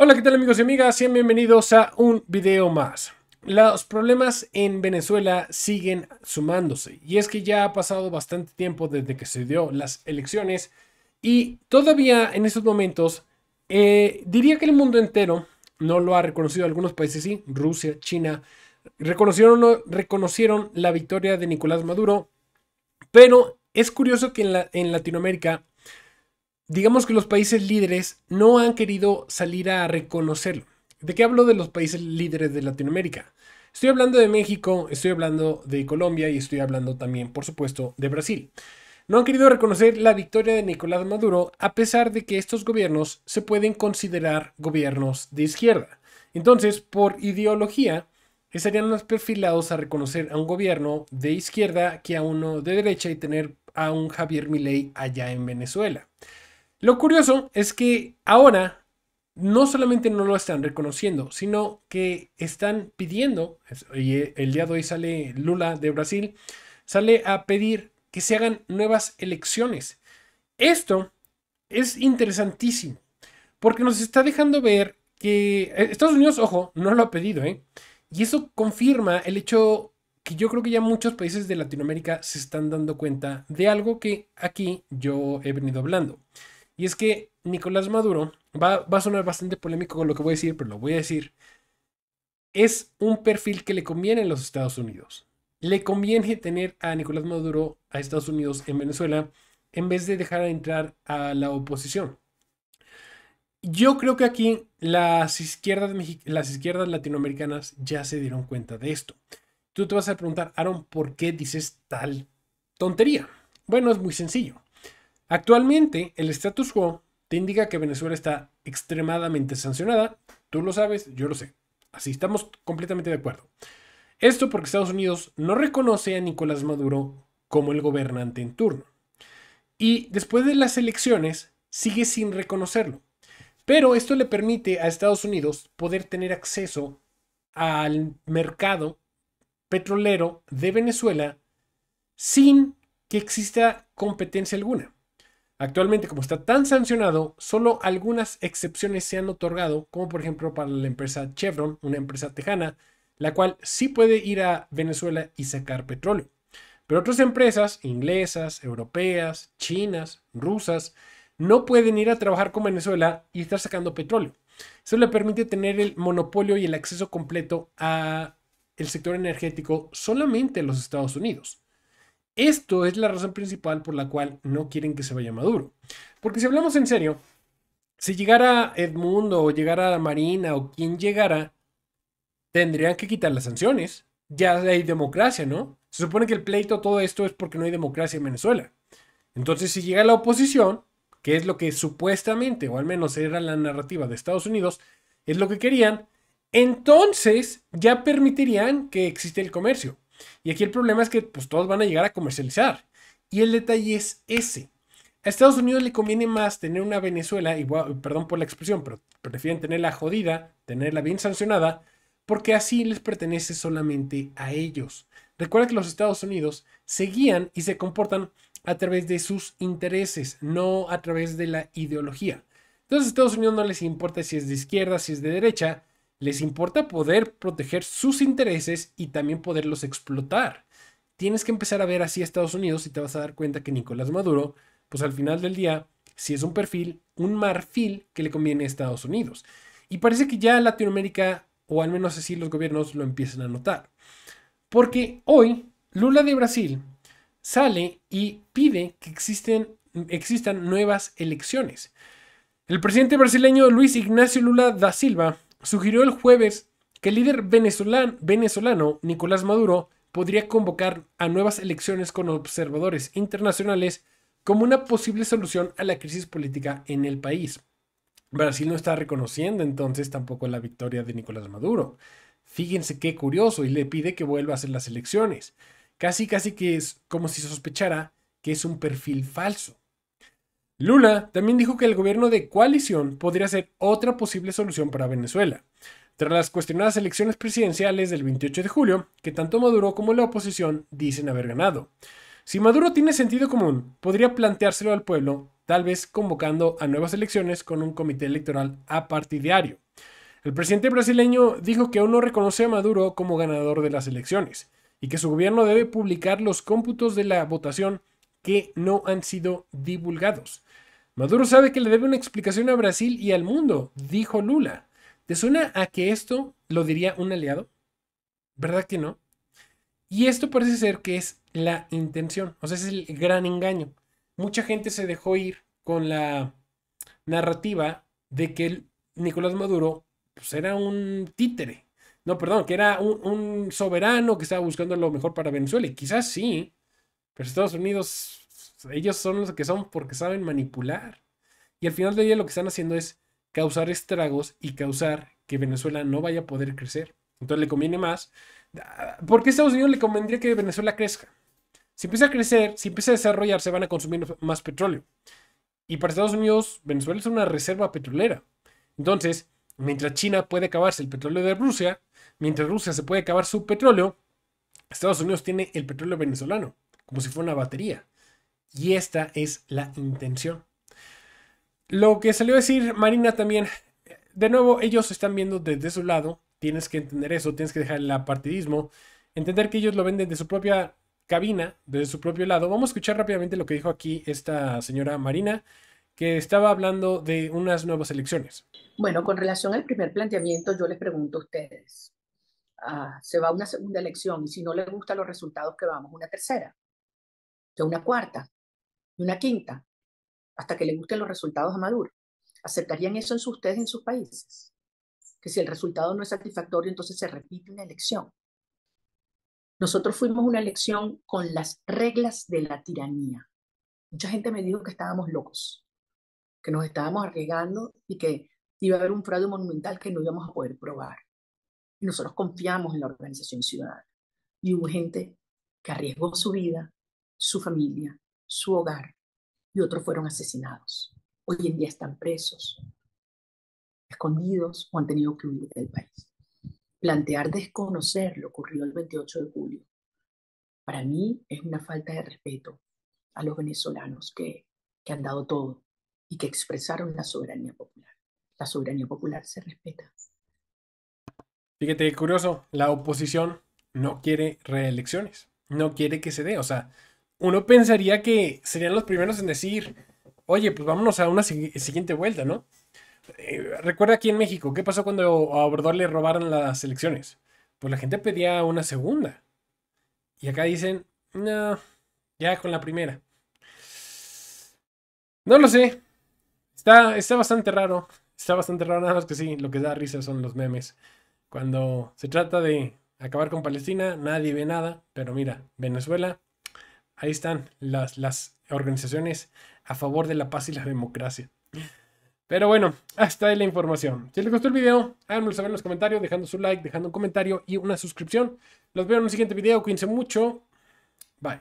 Hola, ¿qué tal amigos y amigas? Sean bienvenidos a un video más. Los problemas en Venezuela siguen sumándose y es que ya ha pasado bastante tiempo desde que se dio las elecciones y todavía en estos momentos eh, diría que el mundo entero no lo ha reconocido. Algunos países sí, Rusia, China, reconocieron, reconocieron la victoria de Nicolás Maduro, pero es curioso que en Latinoamérica digamos que los países líderes no han querido salir a reconocerlo. ¿De qué hablo de los países líderes de Latinoamérica? Estoy hablando de México, estoy hablando de Colombia y estoy hablando también, por supuesto, de Brasil. No han querido reconocer la victoria de Nicolás Maduro a pesar de que estos gobiernos se pueden considerar gobiernos de izquierda. Entonces, por ideología, estarían más perfilados a reconocer a un gobierno de izquierda que a uno de derecha y tener a un Javier Milei allá en Venezuela. Lo curioso es que ahora no solamente no lo están reconociendo, sino que están pidiendo, y eh, el día de hoy sale Lula de Brasil, sale a pedir que se hagan nuevas elecciones. Esto es interesantísimo, porque nos está dejando ver que eh, Estados Unidos, ojo, no lo ha pedido, ¿eh? Y eso confirma el hecho que yo creo que ya muchos países de Latinoamérica se están dando cuenta de algo que aquí yo he venido hablando. Y es que Nicolás Maduro, va, a sonar bastante polémico con lo que voy a decir, pero lo voy a decir, es un perfil que le conviene a los Estados Unidos. Le conviene tener a Nicolás Maduro a Estados Unidos en Venezuela en vez de dejar entrar a la oposición. Yo creo que aquí las izquierdas, las izquierdas latinoamericanas ya se dieron cuenta de esto. Tú te vas a preguntar, Aaron, ¿por qué dices tal tontería? Bueno, es muy sencillo. Actualmente, el status quo te indica que Venezuela está extremadamente sancionada. Tú lo sabes, yo lo sé. Así estamos completamente de acuerdo. Esto porque Estados Unidos no reconoce a Nicolás Maduro como el gobernante en turno. Y después de las elecciones, sigue sin reconocerlo. Pero esto le permite a Estados Unidos poder tener acceso al mercado petrolero de Venezuela sin que exista competencia alguna. Actualmente, como está tan sancionado, solo algunas excepciones se han otorgado, como por ejemplo para la empresa Chevron, una empresa tejana, la cual sí puede ir a Venezuela y sacar petróleo. Pero otras empresas, inglesas, europeas, chinas, rusas, no pueden ir a trabajar con Venezuela y estar sacando petróleo. Eso le permite tener el monopolio y el acceso completo a el sector energético solamente en los Estados Unidos. Esto es la razón principal por la cual no quieren que se vaya Maduro. Porque si hablamos en serio, si llegara Edmundo o llegara Marina o quien llegara, tendrían que quitar las sanciones. Ya hay democracia, ¿no? Se supone que el pleito todo esto es porque no hay democracia en Venezuela. Entonces, si llega la oposición, que es lo que supuestamente, o al menos era la narrativa de Estados Unidos, es lo que querían, entonces ya permitirían que existe el comercio. Y aquí el problema es que pues, todos van a llegar a comercializar. Y el detalle es ese. A Estados Unidos le conviene más tener una Venezuela, igual, perdón por la expresión, pero prefieren tenerla jodida, tenerla bien sancionada, porque así les pertenece solamente a ellos. Recuerda que los Estados Unidos se guían y se comportan a través de sus intereses, no a través de la ideología. Entonces a Estados Unidos no les importa si es de izquierda, si es de derecha, les importa poder proteger sus intereses y también poderlos explotar. Tienes que empezar a ver así a Estados Unidos y te vas a dar cuenta que Nicolás Maduro, pues al final del día, si es un perfil, un marfil que le conviene a Estados Unidos. Y parece que ya Latinoamérica, o al menos así los gobiernos, lo empiezan a notar. Porque hoy Lula de Brasil sale y pide que existen, existan nuevas elecciones. El presidente brasileño Luis Ignacio Lula da Silva sugirió el jueves que el líder venezolano, Nicolás Maduro podría convocar a nuevas elecciones con observadores internacionales como una posible solución a la crisis política en el país. Brasil no está reconociendo entonces tampoco la victoria de Nicolás Maduro. Fíjense qué curioso y le pide que vuelva a hacer las elecciones. Casi, casi que es como si sospechara que es un perfil falso. Lula también dijo que el gobierno de coalición podría ser otra posible solución para Venezuela. Tras las cuestionadas elecciones presidenciales del 28 de julio, que tanto Maduro como la oposición dicen haber ganado. Si Maduro tiene sentido común, podría planteárselo al pueblo, tal vez convocando a nuevas elecciones con un comité electoral a partidario. El presidente brasileño dijo que aún no reconoce a Maduro como ganador de las elecciones y que su gobierno debe publicar los cómputos de la votación que no han sido divulgados. Maduro sabe que le debe una explicación a Brasil y al mundo, dijo Lula. ¿Te suena a que esto lo diría un aliado? ¿Verdad que no? Y esto parece ser que es la intención, o sea, es el gran engaño. Mucha gente se dejó ir con la narrativa de que Nicolás Maduro pues, era un títere, no, perdón, que era un, un soberano que estaba buscando lo mejor para Venezuela. Y quizás sí, pero Estados Unidos, ellos son los que son porque saben manipular. Y al final de día lo que están haciendo es causar estragos y causar que Venezuela no vaya a poder crecer. Entonces le conviene más. Ah, ¿Por qué Estados Unidos le convendría que Venezuela crezca? Si empieza a crecer, si empieza a desarrollarse, van a consumir más petróleo. Y para Estados Unidos, Venezuela es una reserva petrolera. Entonces, mientras China puede acabarse el petróleo de Rusia, mientras Rusia se puede acabar su petróleo, Estados Unidos tiene el petróleo venezolano como si fuera una batería. Y esta es la intención. Lo que salió a decir Marina también, de nuevo, ellos están viendo desde su lado, tienes que entender eso, tienes que dejar el apartidismo, entender que ellos lo venden de su propia cabina, desde su propio lado. Vamos a escuchar rápidamente lo que dijo aquí esta señora Marina, que estaba hablando de unas nuevas elecciones. Bueno, con relación al primer planteamiento, yo les pregunto a ustedes, ah, se va a una segunda elección y si no les gustan los resultados que vamos, una tercera de una cuarta, y una quinta, hasta que le gusten los resultados a Maduro. ¿Aceptarían eso en sus, ustedes en sus países? Que si el resultado no es satisfactorio, entonces se repite una elección. Nosotros fuimos una elección con las reglas de la tiranía. Mucha gente me dijo que estábamos locos, que nos estábamos arriesgando y que iba a haber un fraude monumental que no íbamos a poder probar. Y nosotros confiamos en la organización ciudadana. Y hubo gente que arriesgó su vida, su familia, su hogar, y otros fueron asesinados. Hoy en día están presos, escondidos o han tenido que huir del país. Plantear desconocer lo ocurrido el 28 de julio, para mí es una falta de respeto a los venezolanos que, que han dado todo y que expresaron la soberanía popular. La soberanía popular se respeta. Fíjate curioso, la oposición no quiere reelecciones, no quiere que se dé, o sea, uno pensaría que serían los primeros en decir, oye, pues vámonos a una siguiente vuelta, ¿no? Eh, recuerda aquí en México, ¿qué pasó cuando a Obrador le robaron las elecciones? Pues la gente pedía una segunda. Y acá dicen, no, ya con la primera. No lo sé. Está, está bastante raro. Está bastante raro, nada más que sí, lo que da risa son los memes. Cuando se trata de acabar con Palestina, nadie ve nada, pero mira, Venezuela Ahí están las, organizaciones a favor de la paz y la democracia. Pero bueno, hasta ahí la información. Si les gustó el video, háganmelo saber en los comentarios, dejando su like, dejando un comentario y una suscripción. Los veo en un siguiente video. Cuídense mucho. Bye.